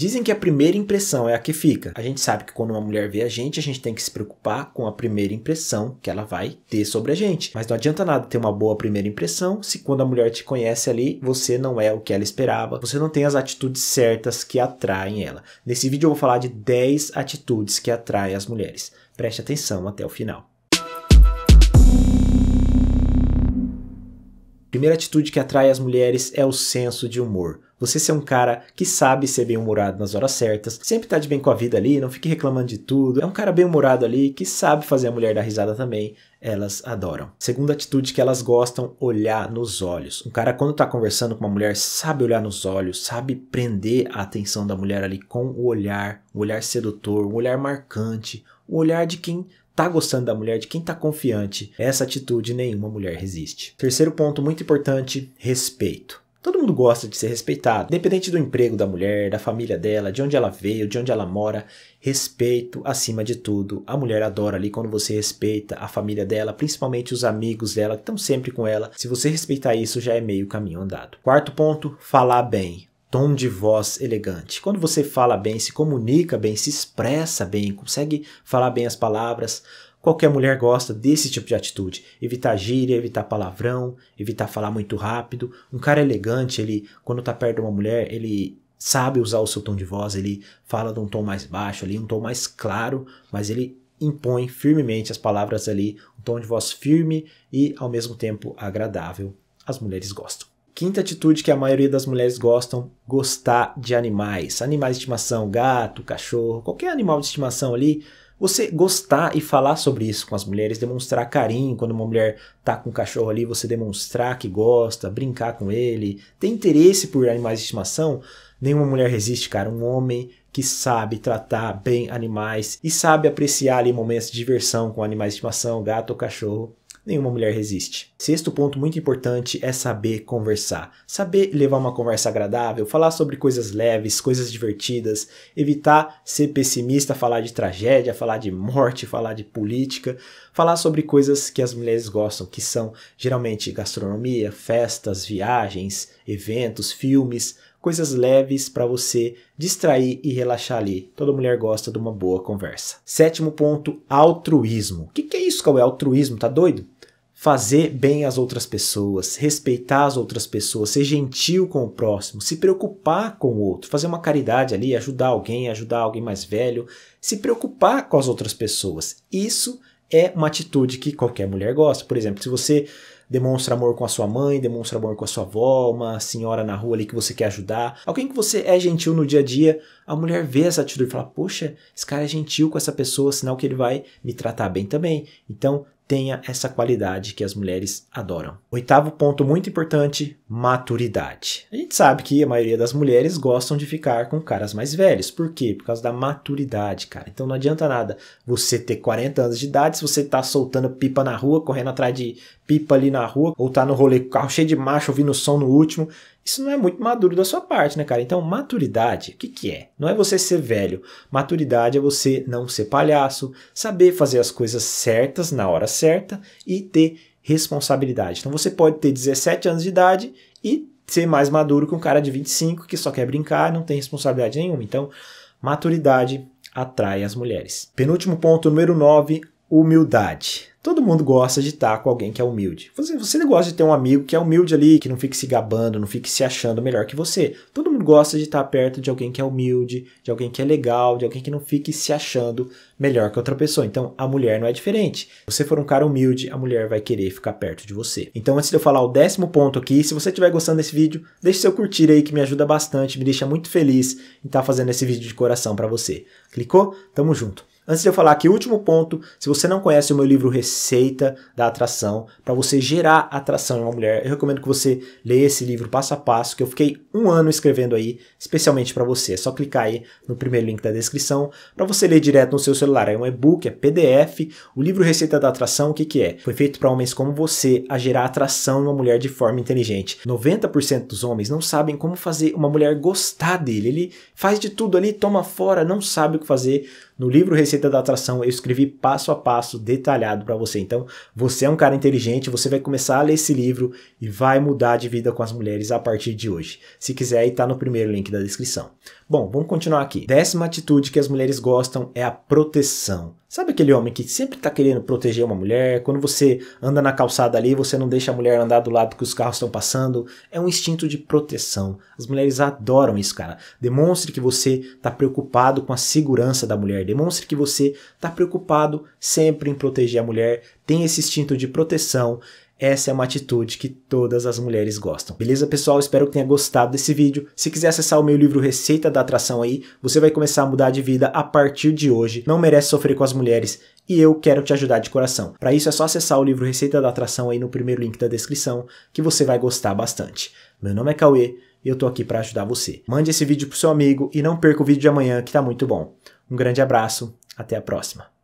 Dizem que a primeira impressão é a que fica. A gente sabe que quando uma mulher vê a gente, a gente tem que se preocupar com a primeira impressão que ela vai ter sobre a gente. Mas não adianta nada ter uma boa primeira impressão se quando a mulher te conhece ali, você não é o que ela esperava, você não tem as atitudes certas que atraem ela. Nesse vídeo eu vou falar de 10 atitudes que atraem as mulheres. Preste atenção até o final. primeira atitude que atrai as mulheres é o senso de humor. Você ser um cara que sabe ser bem-humorado nas horas certas, sempre tá de bem com a vida ali, não fique reclamando de tudo. É um cara bem-humorado ali que sabe fazer a mulher dar risada também. Elas adoram. Segunda atitude que elas gostam, olhar nos olhos. Um cara, quando tá conversando com uma mulher, sabe olhar nos olhos, sabe prender a atenção da mulher ali com o olhar, um olhar sedutor, um olhar marcante, o um olhar de quem tá gostando da mulher, de quem tá confiante. Essa atitude nenhuma mulher resiste. Terceiro ponto muito importante: respeito. Todo mundo gosta de ser respeitado, independente do emprego da mulher, da família dela, de onde ela veio, de onde ela mora. Respeito acima de tudo. A mulher adora ali quando você respeita a família dela, principalmente os amigos dela que estão sempre com ela. Se você respeitar isso, já é meio caminho andado. Quarto ponto: falar bem tom de voz elegante. Quando você fala bem, se comunica bem, se expressa bem, consegue falar bem as palavras, qualquer mulher gosta desse tipo de atitude. Evitar gíria, evitar palavrão, evitar falar muito rápido. Um cara elegante, ele quando está perto de uma mulher, ele sabe usar o seu tom de voz, ele fala de um tom mais baixo, ali um tom mais claro, mas ele impõe firmemente as palavras ali, um tom de voz firme e ao mesmo tempo agradável. As mulheres gostam. Quinta atitude que a maioria das mulheres gostam: gostar de animais. Animais de estimação, gato, cachorro, qualquer animal de estimação ali. Você gostar e falar sobre isso com as mulheres, demonstrar carinho quando uma mulher tá com um cachorro ali, você demonstrar que gosta, brincar com ele, ter interesse por animais de estimação, nenhuma mulher resiste, cara. Um homem que sabe tratar bem animais e sabe apreciar ali momentos de diversão com animais de estimação, gato ou cachorro, nenhuma mulher resiste. Sexto ponto muito importante é saber conversar. Saber levar uma conversa agradável, falar sobre coisas leves, coisas divertidas, evitar ser pessimista, falar de tragédia, falar de morte, falar de política, falar sobre coisas que as mulheres gostam, que são geralmente gastronomia, festas, viagens, eventos, filmes, coisas leves para você distrair e relaxar ali. Toda mulher gosta de uma boa conversa. Sétimo ponto, altruísmo. O que, que é isso, Cauê? Altruísmo, tá doido? fazer bem às outras pessoas, respeitar as outras pessoas, ser gentil com o próximo, se preocupar com o outro, fazer uma caridade ali, ajudar alguém, ajudar alguém mais velho, se preocupar com as outras pessoas. Isso é uma atitude que qualquer mulher gosta. Por exemplo, se você demonstra amor com a sua mãe, demonstra amor com a sua avó, uma senhora na rua ali que você quer ajudar, alguém que você é gentil no dia a dia, a mulher vê essa atitude e fala: Poxa, esse cara é gentil com essa pessoa, sinal que ele vai me tratar bem também. Então, tenha essa qualidade que as mulheres adoram. Oitavo ponto muito importante: maturidade. A gente sabe que a maioria das mulheres gostam de ficar com caras mais velhos. Por quê? Por causa da maturidade, cara. Então não adianta nada você ter 40 anos de idade se você tá soltando pipa na rua, correndo atrás de pipa ali na rua, ou tá no rolê com o carro cheio de macho, ouvindo o som no último isso não é muito maduro da sua parte, né, cara? Então, maturidade, o que, que é? Não é você ser velho. Maturidade é você não ser palhaço, saber fazer as coisas certas na hora certa e ter responsabilidade. Então, você pode ter 17 anos de idade e ser mais maduro que um cara de 25 que só quer brincar e não tem responsabilidade nenhuma. Então, maturidade atrai as mulheres. Penúltimo ponto, número 9, humildade. Todo mundo gosta de estar com alguém que é humilde. Você, você não gosta de ter um amigo que é humilde ali, que não fique se gabando, não fique se achando melhor que você. Todo mundo gosta de estar perto de alguém que é humilde, de alguém que é legal, de alguém que não fique se achando melhor que outra pessoa. Então, a mulher não é diferente. Se você for um cara humilde, a mulher vai querer ficar perto de você. Então, antes de eu falar o décimo ponto aqui, se você estiver gostando desse vídeo, deixe seu curtir aí que me ajuda bastante, me deixa muito feliz em estar fazendo esse vídeo de coração para você. Clicou? Tamo junto. Antes de eu falar aqui, último ponto: se você não conhece o meu livro Receita da Atração, para você gerar atração em uma mulher, eu recomendo que você leia esse livro passo a passo, que eu fiquei um ano escrevendo aí, especialmente para você. É só clicar aí no primeiro link da descrição para você ler direto no seu celular. É um e-book, é PDF. O livro Receita da Atração, o que, que é? Foi feito para homens como você a gerar atração em uma mulher de forma inteligente. 90% dos homens não sabem como fazer uma mulher gostar dele. Ele faz de tudo ali, toma fora, não sabe o que fazer. No livro Receita da Atração eu escrevi passo a passo detalhado para você. Então, você é um cara inteligente, você vai começar a ler esse livro e vai mudar de vida com as mulheres a partir de hoje. Se quiser, aí tá no primeiro link da descrição. Bom, vamos continuar aqui. Décima atitude que as mulheres gostam é a proteção. Sabe aquele homem que sempre está querendo proteger uma mulher? Quando você anda na calçada ali, você não deixa a mulher andar do lado que os carros estão passando? É um instinto de proteção. As mulheres adoram isso, cara. Demonstre que você está preocupado com a segurança da mulher. Demonstre que você está preocupado sempre em proteger a mulher. Tem esse instinto de proteção. Essa é uma atitude que todas as mulheres gostam. Beleza, pessoal? Espero que tenha gostado desse vídeo. Se quiser acessar o meu livro Receita da Atração aí, você vai começar a mudar de vida a partir de hoje. Não merece sofrer com as mulheres e eu quero te ajudar de coração. Para isso é só acessar o livro Receita da Atração aí no primeiro link da descrição, que você vai gostar bastante. Meu nome é Cauê e eu tô aqui para ajudar você. Mande esse vídeo pro seu amigo e não perca o vídeo de amanhã que tá muito bom. Um grande abraço, até a próxima.